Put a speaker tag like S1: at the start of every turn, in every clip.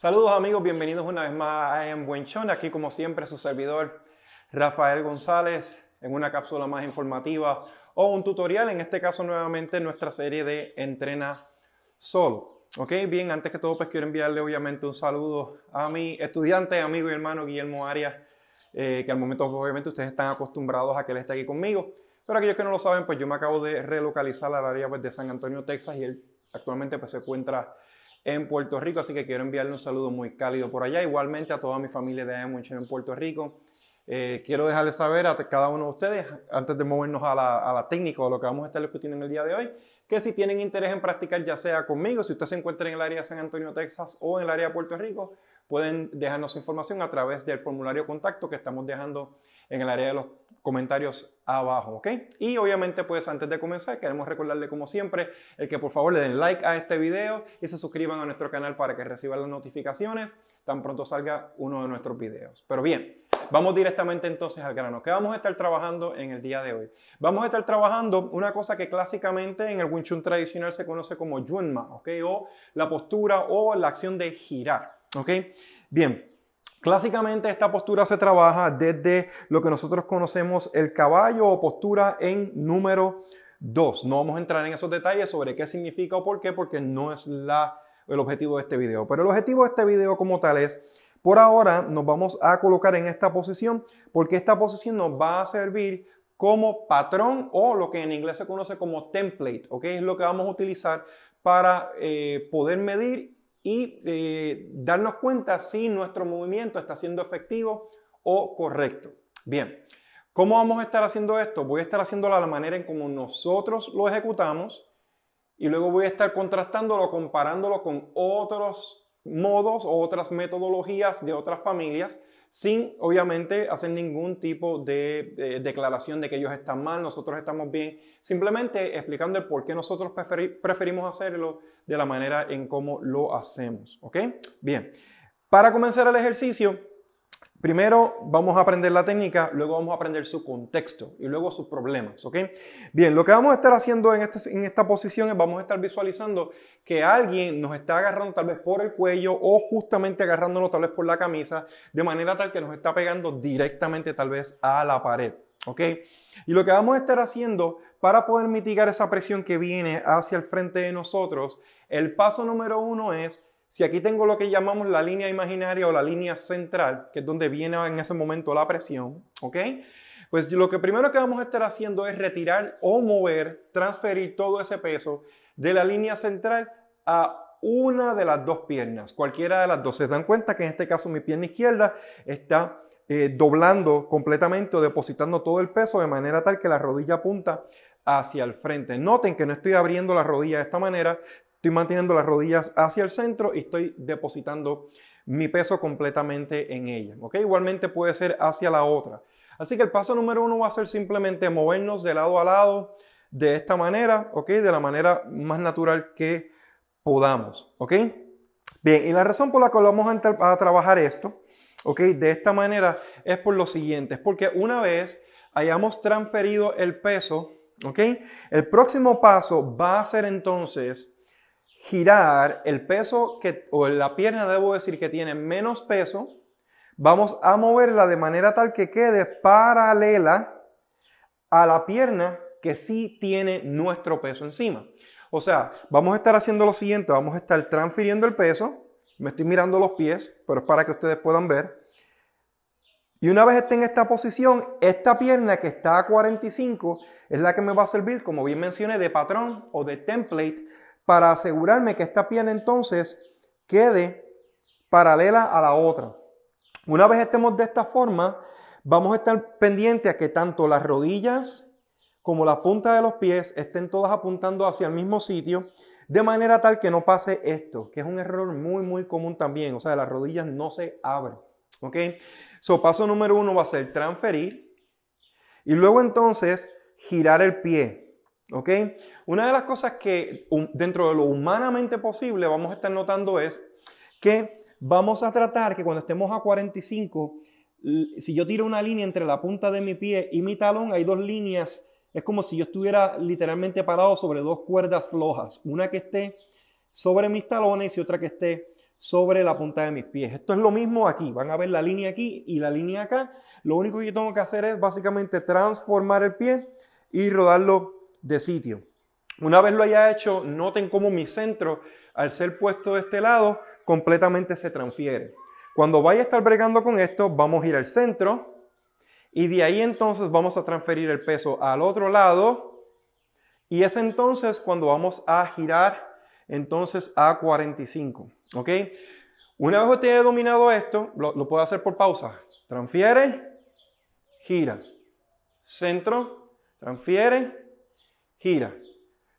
S1: Saludos amigos, bienvenidos una vez más a En Buenchón, Aquí como siempre su servidor Rafael González en una cápsula más informativa o un tutorial, en este caso nuevamente nuestra serie de Entrena Solo. Ok, bien, antes que todo pues quiero enviarle obviamente un saludo a mi estudiante, amigo y hermano Guillermo Arias, eh, que al momento obviamente ustedes están acostumbrados a que él esté aquí conmigo. Pero aquellos que no lo saben, pues yo me acabo de relocalizar al área pues, de San Antonio, Texas, y él actualmente pues, se encuentra en Puerto Rico, así que quiero enviarle un saludo muy cálido por allá, igualmente a toda mi familia de Amwich en Puerto Rico. Eh, quiero dejarles saber a cada uno de ustedes, antes de movernos a la, técnica o lo que vamos a estar discutiendo en el día de hoy, que si tienen interés en practicar, ya sea conmigo, si usted se encuentra en el área de San Antonio, Texas o en el área de Puerto Rico, pueden dejarnos información a través del formulario contacto que estamos dejando en el área de los comentarios abajo, ¿ok? Y obviamente pues antes de comenzar queremos recordarle como siempre el que por favor le den like a este video y se suscriban a nuestro canal para que reciban las notificaciones tan pronto salga uno de nuestros videos. Pero bien, vamos directamente entonces al grano. ¿Qué vamos a estar trabajando en el día de hoy? Vamos a estar trabajando una cosa que clásicamente en el Wing Chun tradicional se conoce como Ma, ¿ok? O la postura o la acción de girar, ¿ok? Bien, Clásicamente esta postura se trabaja desde lo que nosotros conocemos el caballo o postura en número 2. No vamos a entrar en esos detalles sobre qué significa o por qué, porque no es la, el objetivo de este video. Pero el objetivo de este video como tal es, por ahora nos vamos a colocar en esta posición, porque esta posición nos va a servir como patrón o lo que en inglés se conoce como template, ¿ok? Es lo que vamos a utilizar para eh, poder medir y eh, darnos cuenta si nuestro movimiento está siendo efectivo o correcto. Bien, ¿cómo vamos a estar haciendo esto? Voy a estar haciéndolo de la manera en como nosotros lo ejecutamos y luego voy a estar contrastándolo, comparándolo con otros modos o otras metodologías de otras familias sin obviamente hacer ningún tipo de, declaración de que ellos están mal, nosotros estamos bien, simplemente explicando el por qué nosotros preferimos hacerlo de la manera en cómo lo hacemos, ¿ok? Bien, para comenzar el ejercicio, Primero vamos a aprender la técnica, luego vamos a aprender su contexto y luego sus problemas, ¿ok? Bien, lo que vamos a estar haciendo en, este, en esta posición es vamos a estar visualizando que alguien nos está agarrando tal vez por el cuello o justamente agarrándonos tal vez por la camisa, de manera tal que nos está pegando directamente tal vez a la pared, ¿ok? Y lo que vamos a estar haciendo para poder mitigar esa presión que viene hacia el frente de nosotros, el paso número uno es si aquí tengo lo que llamamos la línea imaginaria o la línea central, que es donde viene en ese momento la presión, ¿ok? Pues lo que primero que vamos a estar haciendo es retirar o mover, transferir todo ese peso de la línea central a una de las dos piernas, cualquiera de las dos. Se dan cuenta que en este caso mi pierna izquierda está eh, doblando completamente o depositando todo el peso de manera tal que la rodilla apunta hacia el frente. Noten que no estoy abriendo la rodilla de esta manera, Estoy manteniendo las rodillas hacia el centro y estoy depositando mi peso completamente en ella. ¿ok? Igualmente puede ser hacia la otra. Así que el paso número uno va a ser simplemente movernos de lado a lado de esta manera, ¿ok? De la manera más natural que podamos, ¿ok? Bien, y la razón por la cual vamos a, trabajar esto, ¿ok? De esta manera es por lo siguiente, porque una vez hayamos transferido el peso, ¿ok? El próximo paso va a ser entonces girar el peso que, o la pierna, debo decir, que tiene menos peso, vamos a moverla de manera tal que quede paralela a la pierna que sí tiene nuestro peso encima. O sea, vamos a estar haciendo lo siguiente, vamos a estar transfiriendo el peso, me estoy mirando los pies, pero es para que ustedes puedan ver. Y una vez esté en esta posición, esta pierna que está a 45 es la que me va a servir, como bien mencioné, de patrón o de template para asegurarme que esta pierna entonces quede paralela a la otra. Una vez estemos de esta forma, vamos a estar pendientes a que tanto las rodillas como la punta de los pies estén todas apuntando hacia el mismo sitio, de manera tal que no pase esto, que es un error muy, muy común también. O sea, las rodillas no se abren. ¿Ok? So, paso número uno va a ser transferir y luego entonces girar el pie. Una de las cosas que dentro de lo humanamente posible vamos a estar notando es que vamos a tratar que cuando estemos a 45, si yo tiro una línea entre la punta de mi pie y mi talón, hay dos líneas, es como si yo estuviera literalmente parado sobre dos cuerdas flojas, una que esté sobre mis talones y otra que esté sobre la punta de mis pies. Esto es lo mismo aquí, van a ver la línea aquí y la línea acá. Lo único que yo tengo que hacer es básicamente transformar el pie y rodarlo de sitio. Una vez lo haya hecho, noten cómo mi centro, al ser puesto de este lado, completamente se transfiere. Cuando vaya a estar bregando con esto, vamos a ir al centro y de ahí entonces vamos a transferir el peso al otro lado y es entonces cuando vamos a girar entonces a 45. ¿Ok? Una vez usted haya dominado esto, lo, lo puede hacer por pausa. Transfiere, gira, centro, transfiere, gira.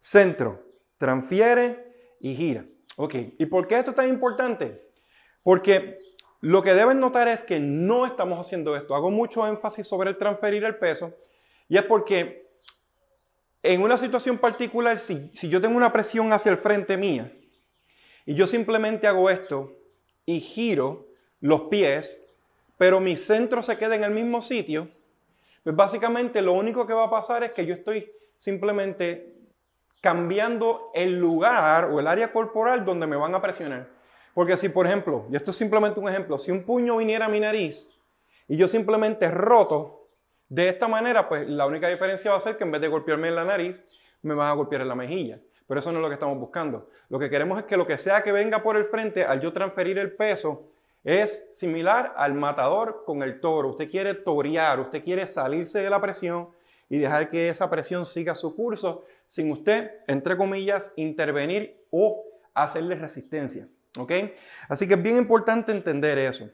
S1: Centro, transfiere y gira. Ok, ¿y por qué esto es tan importante? Porque lo que deben notar es que no estamos haciendo esto. Hago mucho énfasis sobre el transferir el peso y es porque en una situación particular, si, si yo tengo una presión hacia el frente mía y yo simplemente hago esto y giro los pies, pero mi centro se queda en el mismo sitio, pues básicamente lo único que va a pasar es que yo estoy simplemente cambiando el lugar o el área corporal donde me van a presionar. Porque si, por ejemplo, y esto es simplemente un ejemplo, si un puño viniera a mi nariz y yo simplemente roto, de esta manera, pues la única diferencia va a ser que en vez de golpearme en la nariz, me vas a golpear en la mejilla. Pero eso no es lo que estamos buscando. Lo que queremos es que lo que sea que venga por el frente, al yo transferir el peso, es similar al matador con el toro. Usted quiere torear, usted quiere salirse de la presión y dejar que esa presión siga su curso sin usted, entre comillas, intervenir o hacerle resistencia. Así que es bien importante entender eso.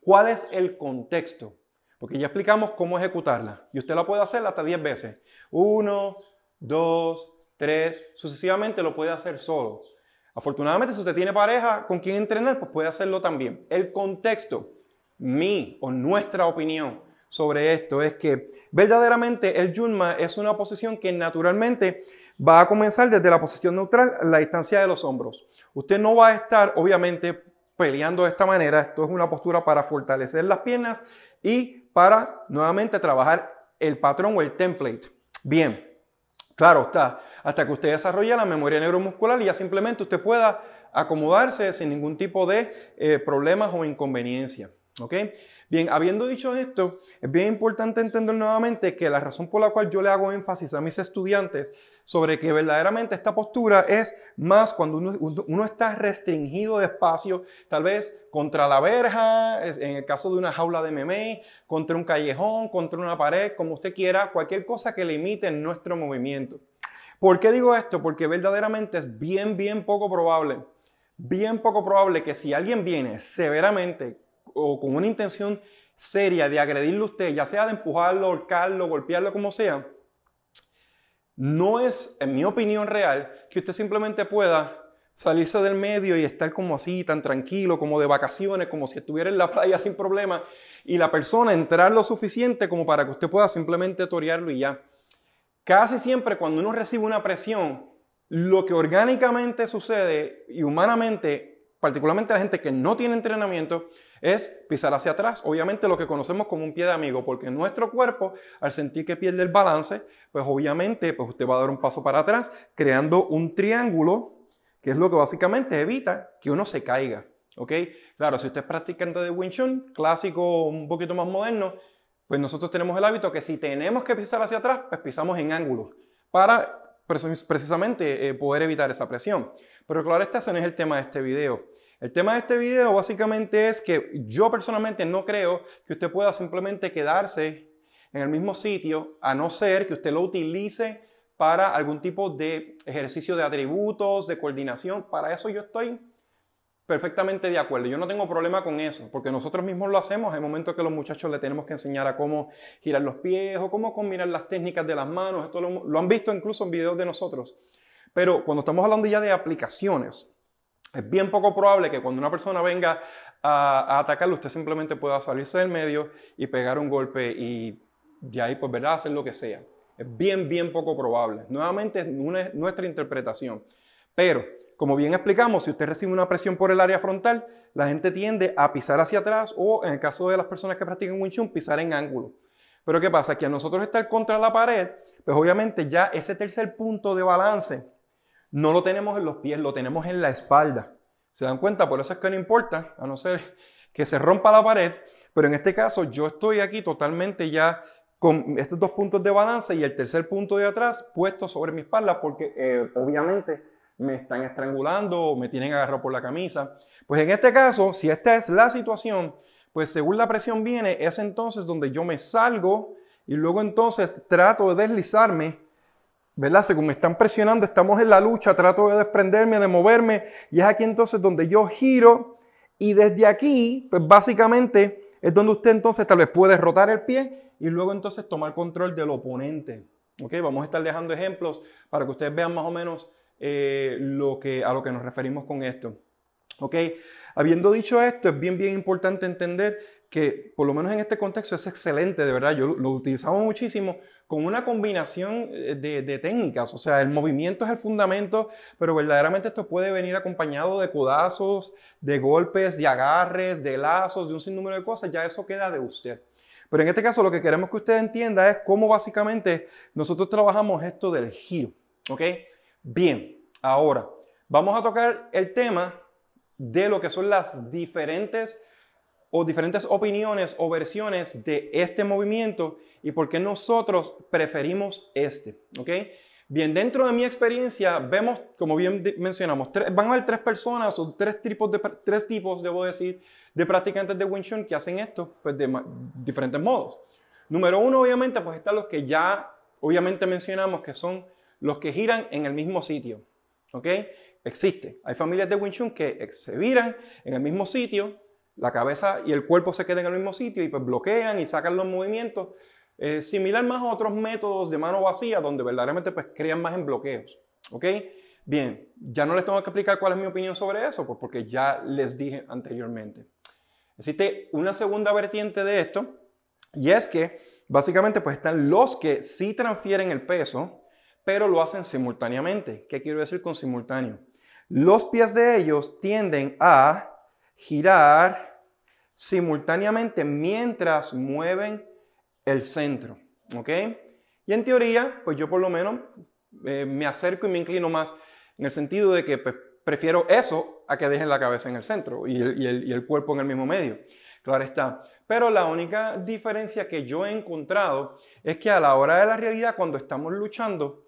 S1: ¿Cuál es el contexto? Porque ya explicamos cómo ejecutarla y usted la puede hacer hasta 10 veces. Uno, dos, tres, sucesivamente lo puede hacer solo. Afortunadamente, si usted tiene pareja con quien entrenar, pues puede hacerlo también. El contexto, mi o nuestra opinión sobre esto es que verdaderamente el yunma es una posición que naturalmente va a comenzar desde la posición neutral, la distancia de los hombros. Usted no va a estar, obviamente, peleando de esta manera. Esto es una postura para fortalecer las piernas y para nuevamente trabajar el patrón o el template. Bien, claro está hasta que usted desarrolle la memoria neuromuscular y ya simplemente usted pueda acomodarse sin ningún tipo de eh, problemas o inconveniencia. ¿ok? Bien, habiendo dicho esto, es bien importante entender nuevamente que la razón por la cual yo le hago énfasis a mis estudiantes sobre que verdaderamente esta postura es más cuando uno, uno, está restringido de espacio, tal vez contra la verja, en el caso de una jaula de meme, contra un callejón, contra una pared, como usted quiera, cualquier cosa que limite nuestro movimiento. ¿Por qué digo esto? Porque verdaderamente es bien, bien poco probable, bien poco probable que si alguien viene severamente o con una intención seria de agredirle a usted, ya sea de empujarlo, ahorcarlo, golpearlo, como sea, no es, en mi opinión real, que usted simplemente pueda salirse del medio y estar como así, tan tranquilo, como de vacaciones, como si estuviera en la playa sin problema, y la persona entrar lo suficiente como para que usted pueda simplemente torearlo y ya. Casi siempre cuando uno recibe una presión, lo que orgánicamente sucede y humanamente, particularmente la gente que no tiene entrenamiento, es pisar hacia atrás. Obviamente lo que conocemos como un pie de amigo, porque nuestro cuerpo, al sentir que pierde el balance, pues obviamente pues usted va a dar un paso para atrás, creando un triángulo, que es lo que básicamente evita que uno se caiga. Claro, si usted es practicante de Wing Chun, clásico, un poquito más moderno, pues nosotros tenemos el hábito que si tenemos que pisar hacia atrás, pues pisamos en ángulos para precisamente eh, poder evitar esa presión. Pero claro, este no es el tema de este video. El tema de este video básicamente es que yo personalmente no creo que usted pueda simplemente quedarse en el mismo sitio, a no ser que usted lo utilice para algún tipo de ejercicio de atributos, de coordinación. Para eso yo estoy perfectamente de acuerdo. Yo no tengo problema con eso, porque nosotros mismos lo hacemos. el momento que los muchachos le tenemos que enseñar a cómo girar los pies o cómo combinar las técnicas de las manos. Esto lo, han visto incluso en videos de nosotros. Pero cuando estamos hablando ya de aplicaciones, es bien poco probable que cuando una persona venga a, a atacarlo, usted simplemente pueda salirse del medio y pegar un golpe y de ahí, pues, ¿verdad?, hacer lo que sea. Es bien, bien poco probable. Nuevamente, es nuestra interpretación. Pero como bien explicamos, si usted recibe una presión por el área frontal, la gente tiende a pisar hacia atrás o, en el caso de las personas que practican Wing Chun, pisar en ángulo. Pero ¿qué pasa? Que a nosotros estar contra la pared, pues obviamente ya ese tercer punto de balance no lo tenemos en los pies, lo tenemos en la espalda. ¿Se dan cuenta? Por eso es que no importa, a no ser que se rompa la pared, pero en este caso yo estoy aquí totalmente ya con estos dos puntos de balance y el tercer punto de atrás puesto sobre mi espalda porque eh, obviamente me están estrangulando o me tienen agarrado por la camisa. Pues en este caso, si esta es la situación, pues según la presión viene, es entonces donde yo me salgo y luego entonces trato de deslizarme, ¿verdad? Según me están presionando, estamos en la lucha, trato de desprenderme, de moverme y es aquí entonces donde yo giro y desde aquí, pues básicamente es donde usted entonces tal vez puede rotar el pie y luego entonces tomar control del oponente. ¿Ok? Vamos a estar dejando ejemplos para que ustedes vean más o menos eh, lo que, a lo que nos referimos con esto. ¿Ok? Habiendo dicho esto, es bien, bien importante entender que, por lo menos en este contexto, es excelente, de verdad. Yo lo, utilizamos muchísimo con una combinación eh, de, técnicas. O sea, el movimiento es el fundamento, pero verdaderamente esto puede venir acompañado de codazos, de golpes, de agarres, de lazos, de un sinnúmero de cosas. Ya eso queda de usted. Pero en este caso, lo que queremos que usted entienda es cómo básicamente nosotros trabajamos esto del giro. ¿Ok? Bien, ahora vamos a tocar el tema de lo que son las diferentes o diferentes opiniones o versiones de este movimiento y por qué nosotros preferimos este, ¿ok? Bien, dentro de mi experiencia vemos, como bien mencionamos, van a haber tres personas o tres tipos, de, tres tipos, debo decir, de practicantes de Wing Chun que hacen esto pues, de diferentes modos. Número uno, obviamente, pues están los que ya, obviamente, mencionamos que son los que giran en el mismo sitio. ¿Ok? Existe. Hay familias de Wing Chun que se viran en el mismo sitio, la cabeza y el cuerpo se quedan en el mismo sitio y pues bloquean y sacan los movimientos. Eh, similar más a otros métodos de mano vacía donde verdaderamente pues crean más en bloqueos. ¿Ok? Bien, ya no les tengo que explicar cuál es mi opinión sobre eso, pues, porque ya les dije anteriormente. Existe una segunda vertiente de esto y es que básicamente pues están los que sí transfieren el peso pero lo hacen simultáneamente. ¿Qué quiero decir con simultáneo? Los pies de ellos tienden a girar simultáneamente mientras mueven el centro. ¿Ok? Y en teoría, pues yo por lo menos eh, me acerco y me inclino más en el sentido de que pues, prefiero eso a que dejen la cabeza en el centro y el cuerpo en el mismo medio. Claro está. Pero la única diferencia que yo he encontrado es que a la hora de la realidad, cuando estamos luchando,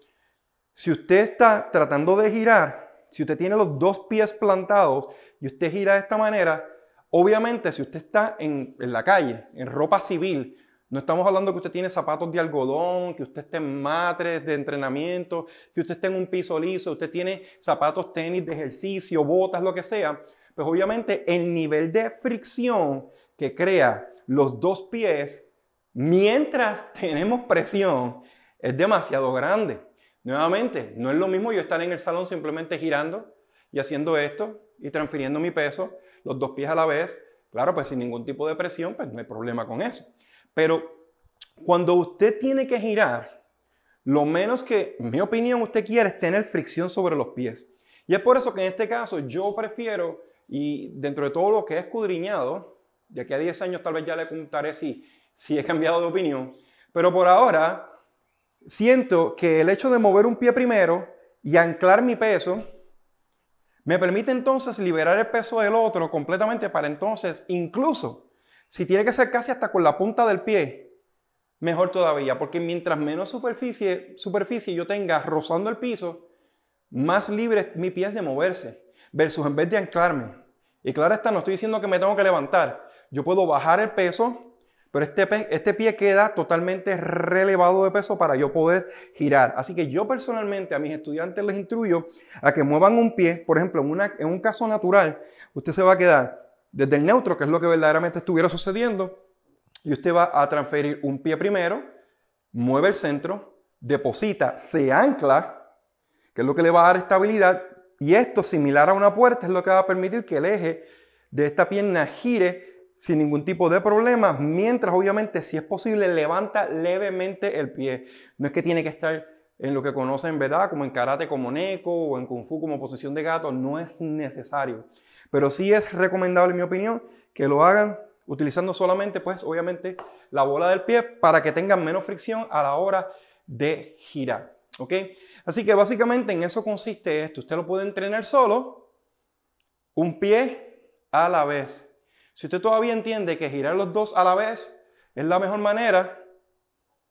S1: si usted está tratando de girar, si usted tiene los dos pies plantados y usted gira de esta manera, obviamente si usted está en, la calle, en ropa civil, no estamos hablando que usted tiene zapatos de algodón, que usted esté en matres de entrenamiento, que usted esté en un piso liso, usted tiene zapatos, tenis de ejercicio, botas, lo que sea. Pues obviamente el nivel de fricción que crea los dos pies mientras tenemos presión es demasiado grande. Nuevamente, no es lo mismo yo estar en el salón simplemente girando y haciendo esto y transfiriendo mi peso, los dos pies a la vez. Claro, pues sin ningún tipo de presión, pues no hay problema con eso. Pero cuando usted tiene que girar, lo menos que, en mi opinión, usted quiere es tener fricción sobre los pies. Y es por eso que en este caso yo prefiero, y dentro de todo lo que he escudriñado, de aquí a 10 años tal vez ya le contaré si, si he cambiado de opinión, pero por ahora siento que el hecho de mover un pie primero y anclar mi peso, me permite entonces liberar el peso del otro completamente para entonces, incluso si tiene que ser casi hasta con la punta del pie, mejor todavía, porque mientras menos superficie, superficie yo tenga rozando el piso, más libre mi pie es de moverse, versus en vez de anclarme. Y claro está, no estoy diciendo que me tengo que levantar, yo puedo bajar el peso pero este, este, pie queda totalmente relevado de peso para yo poder girar. Así que yo personalmente a mis estudiantes les instruyo a que muevan un pie, por ejemplo, en, en un caso natural, usted se va a quedar desde el neutro, que es lo que verdaderamente estuviera sucediendo, y usted va a transferir un pie primero, mueve el centro, deposita, se ancla, que es lo que le va a dar estabilidad, y esto similar a una puerta es lo que va a permitir que el eje de esta pierna gire sin ningún tipo de problema, mientras obviamente, si es posible, levanta levemente el pie. No es que tiene que estar en lo que conocen, ¿verdad? Como en karate como neko o en kung fu como posición de gato, no es necesario. Pero sí es recomendable, en mi opinión, que lo hagan utilizando solamente, pues obviamente, la bola del pie para que tengan menos fricción a la hora de girar. ¿Ok? Así que básicamente en eso consiste esto. Usted lo puede entrenar solo, un pie a la vez. Si usted todavía entiende que girar los dos a la vez es la mejor manera,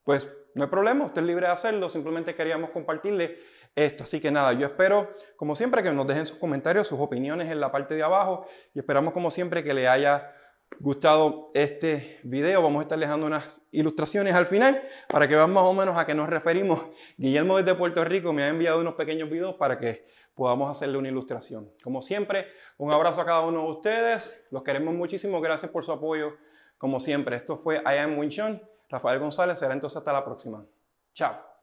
S1: pues no hay problema, usted es libre de hacerlo, simplemente queríamos compartirle esto. Así que nada, yo espero, como siempre, que nos dejen sus comentarios, sus opiniones en la parte de abajo y esperamos, como siempre, que le haya gustado este video. Vamos a estar dejando unas ilustraciones al final para que vean más o menos a qué nos referimos. Guillermo desde Puerto Rico me ha enviado unos pequeños videos para que podamos hacerle una ilustración. Como siempre, un abrazo a cada uno de ustedes. Los queremos muchísimo. Gracias por su apoyo. Como siempre, esto fue I Am Winchon. Rafael González será entonces hasta la próxima. Chao.